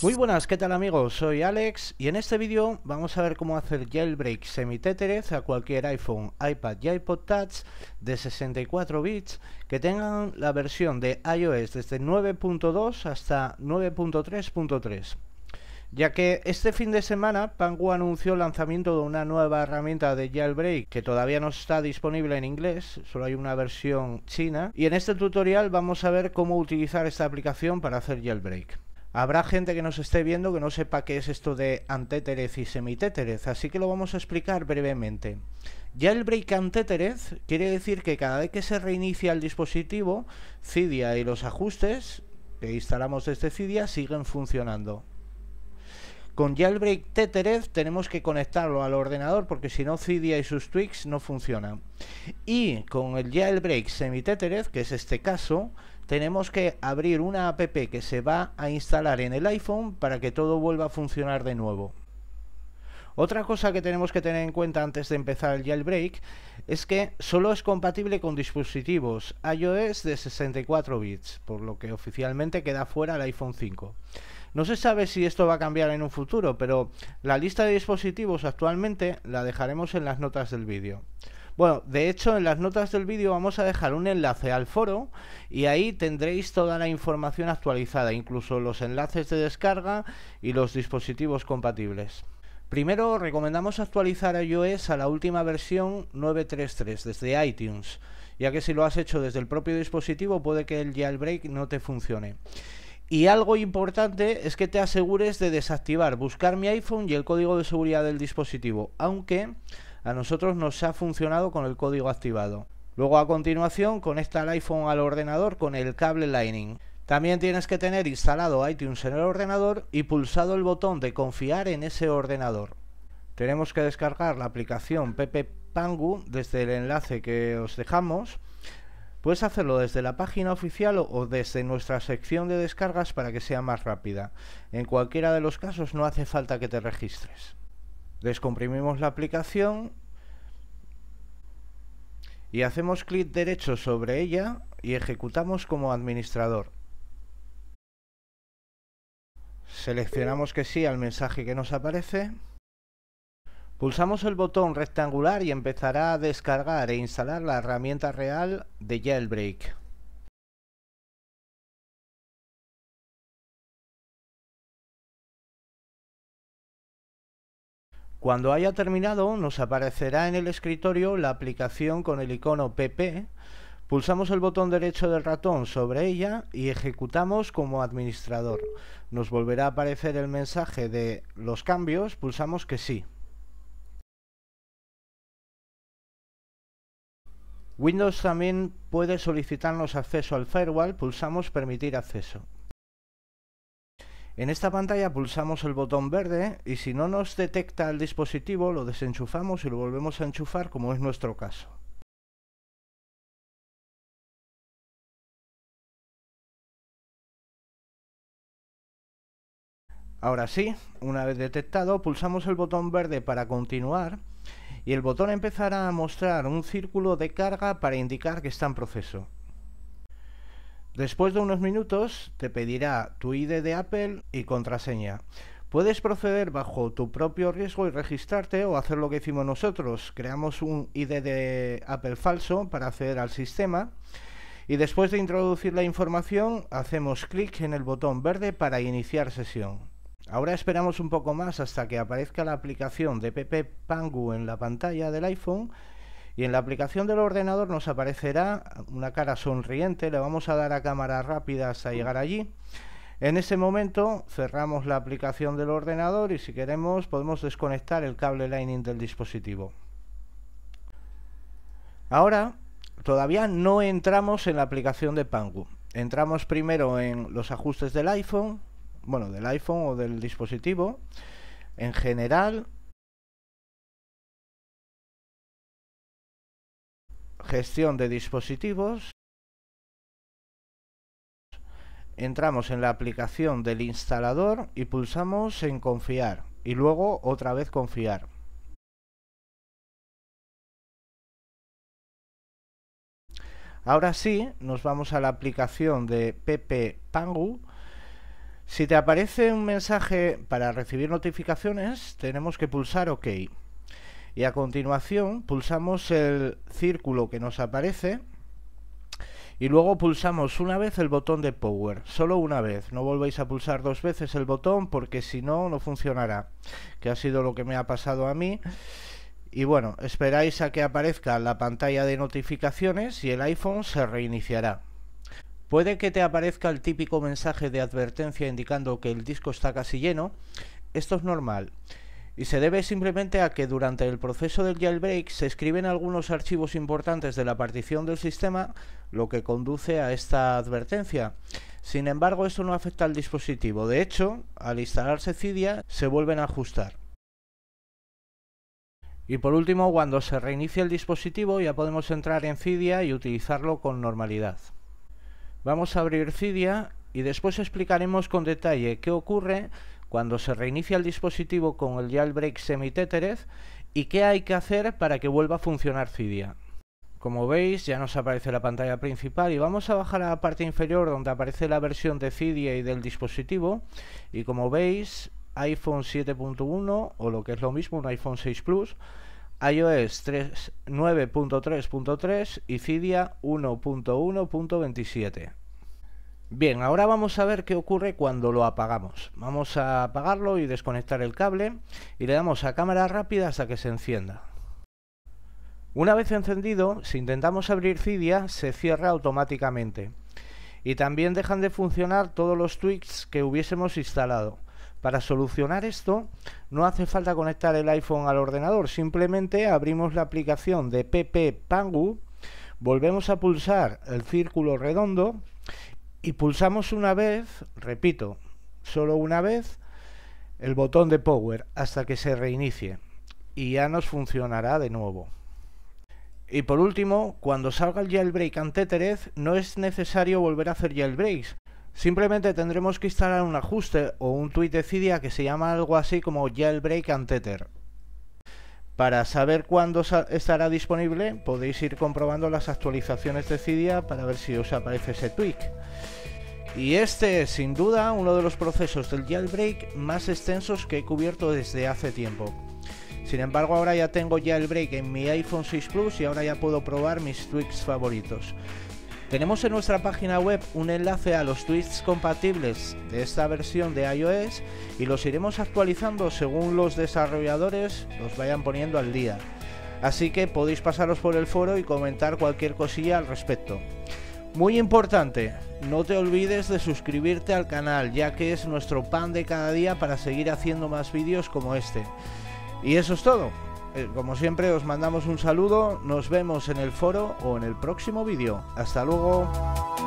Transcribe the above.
Muy buenas, ¿qué tal amigos? Soy Alex y en este vídeo vamos a ver cómo hacer jailbreak semitéteres a cualquier iPhone, iPad y iPod Touch de 64 bits que tengan la versión de iOS desde 9.2 hasta 9.3.3 ya que este fin de semana Pangu anunció el lanzamiento de una nueva herramienta de jailbreak que todavía no está disponible en inglés, solo hay una versión china, y en este tutorial vamos a ver cómo utilizar esta aplicación para hacer jailbreak. Habrá gente que nos esté viendo que no sepa qué es esto de antéterez y semitéterez, así que lo vamos a explicar brevemente. el Jailbreak antéterez quiere decir que cada vez que se reinicia el dispositivo, Cydia y los ajustes que instalamos desde Cydia siguen funcionando. Con Jailbreak Teterez tenemos que conectarlo al ordenador porque si no Cydia y sus tweaks no funcionan. Y con el Jailbreak Semi que es este caso, tenemos que abrir una app que se va a instalar en el iPhone para que todo vuelva a funcionar de nuevo. Otra cosa que tenemos que tener en cuenta antes de empezar el jailbreak es que solo es compatible con dispositivos iOS de 64 bits, por lo que oficialmente queda fuera el iPhone 5. No se sabe si esto va a cambiar en un futuro, pero la lista de dispositivos actualmente la dejaremos en las notas del vídeo. Bueno, de hecho en las notas del vídeo vamos a dejar un enlace al foro y ahí tendréis toda la información actualizada, incluso los enlaces de descarga y los dispositivos compatibles. Primero recomendamos actualizar iOS a la última versión 9.3.3 desde iTunes, ya que si lo has hecho desde el propio dispositivo puede que el jailbreak no te funcione. Y algo importante es que te asegures de desactivar buscar mi iPhone y el código de seguridad del dispositivo, aunque a nosotros nos ha funcionado con el código activado. Luego a continuación conecta el iPhone al ordenador con el cable Lightning. También tienes que tener instalado iTunes en el ordenador y pulsado el botón de confiar en ese ordenador. Tenemos que descargar la aplicación PP Pangu desde el enlace que os dejamos. Puedes hacerlo desde la página oficial o desde nuestra sección de descargas para que sea más rápida. En cualquiera de los casos no hace falta que te registres. Descomprimimos la aplicación y hacemos clic derecho sobre ella y ejecutamos como administrador. Seleccionamos que sí al mensaje que nos aparece. Pulsamos el botón rectangular y empezará a descargar e instalar la herramienta real de Jailbreak. Cuando haya terminado nos aparecerá en el escritorio la aplicación con el icono PP, pulsamos el botón derecho del ratón sobre ella y ejecutamos como administrador. Nos volverá a aparecer el mensaje de los cambios, pulsamos que sí. Windows también puede solicitarnos acceso al firewall, pulsamos permitir acceso. En esta pantalla pulsamos el botón verde y si no nos detecta el dispositivo lo desenchufamos y lo volvemos a enchufar como es nuestro caso. Ahora sí, una vez detectado, pulsamos el botón verde para continuar y el botón empezará a mostrar un círculo de carga para indicar que está en proceso. Después de unos minutos te pedirá tu ID de Apple y contraseña. Puedes proceder bajo tu propio riesgo y registrarte o hacer lo que hicimos nosotros. Creamos un ID de Apple falso para acceder al sistema y después de introducir la información hacemos clic en el botón verde para iniciar sesión. Ahora esperamos un poco más hasta que aparezca la aplicación de Pepe Pangu en la pantalla del iPhone y en la aplicación del ordenador nos aparecerá una cara sonriente, le vamos a dar a cámara rápida hasta llegar allí. En ese momento cerramos la aplicación del ordenador y si queremos podemos desconectar el cable Lightning del dispositivo. Ahora todavía no entramos en la aplicación de Pangu. Entramos primero en los ajustes del iPhone, bueno, del iPhone o del dispositivo, en general, gestión de dispositivos, entramos en la aplicación del instalador y pulsamos en confiar y luego otra vez confiar. Ahora sí, nos vamos a la aplicación de PP Pangu. Si te aparece un mensaje para recibir notificaciones, tenemos que pulsar OK y a continuación pulsamos el círculo que nos aparece y luego pulsamos una vez el botón de power, solo una vez, no volvéis a pulsar dos veces el botón porque si no, no funcionará, que ha sido lo que me ha pasado a mí. Y bueno, esperáis a que aparezca la pantalla de notificaciones y el iPhone se reiniciará. Puede que te aparezca el típico mensaje de advertencia indicando que el disco está casi lleno, esto es normal y se debe simplemente a que durante el proceso del jailbreak se escriben algunos archivos importantes de la partición del sistema, lo que conduce a esta advertencia. Sin embargo, esto no afecta al dispositivo, de hecho, al instalarse Cydia se vuelven a ajustar. Y por último, cuando se reinicia el dispositivo ya podemos entrar en Cydia y utilizarlo con normalidad. Vamos a abrir Cydia y después explicaremos con detalle qué ocurre cuando se reinicia el dispositivo con el jailbreak semitéterez y qué hay que hacer para que vuelva a funcionar Cydia. Como veis ya nos aparece la pantalla principal y vamos a bajar a la parte inferior donde aparece la versión de Cydia y del dispositivo y como veis iPhone 7.1 o lo que es lo mismo un iPhone 6 Plus iOS 9.3.3 y Cydia 1.1.27 Bien, ahora vamos a ver qué ocurre cuando lo apagamos. Vamos a apagarlo y desconectar el cable y le damos a cámara rápida hasta que se encienda. Una vez encendido, si intentamos abrir Cydia, se cierra automáticamente. Y también dejan de funcionar todos los tweaks que hubiésemos instalado. Para solucionar esto, no hace falta conectar el iPhone al ordenador, simplemente abrimos la aplicación de PP Pangu, volvemos a pulsar el círculo redondo y pulsamos una vez, repito, solo una vez, el botón de Power hasta que se reinicie y ya nos funcionará de nuevo. Y por último, cuando salga el jailbreak anteterez no es necesario volver a hacer jailbreaks. Simplemente tendremos que instalar un ajuste o un tweet de Cydia que se llama algo así como jailbreak anteter. Para saber cuándo estará disponible, podéis ir comprobando las actualizaciones de Cydia para ver si os aparece ese tweak. Y este es sin duda uno de los procesos del jailbreak más extensos que he cubierto desde hace tiempo. Sin embargo, ahora ya tengo jailbreak en mi iPhone 6 Plus y ahora ya puedo probar mis tweaks favoritos. Tenemos en nuestra página web un enlace a los tweaks compatibles de esta versión de iOS y los iremos actualizando según los desarrolladores los vayan poniendo al día. Así que podéis pasaros por el foro y comentar cualquier cosilla al respecto. Muy importante, no te olvides de suscribirte al canal, ya que es nuestro pan de cada día para seguir haciendo más vídeos como este. Y eso es todo. Eh, como siempre os mandamos un saludo, nos vemos en el foro o en el próximo vídeo. Hasta luego.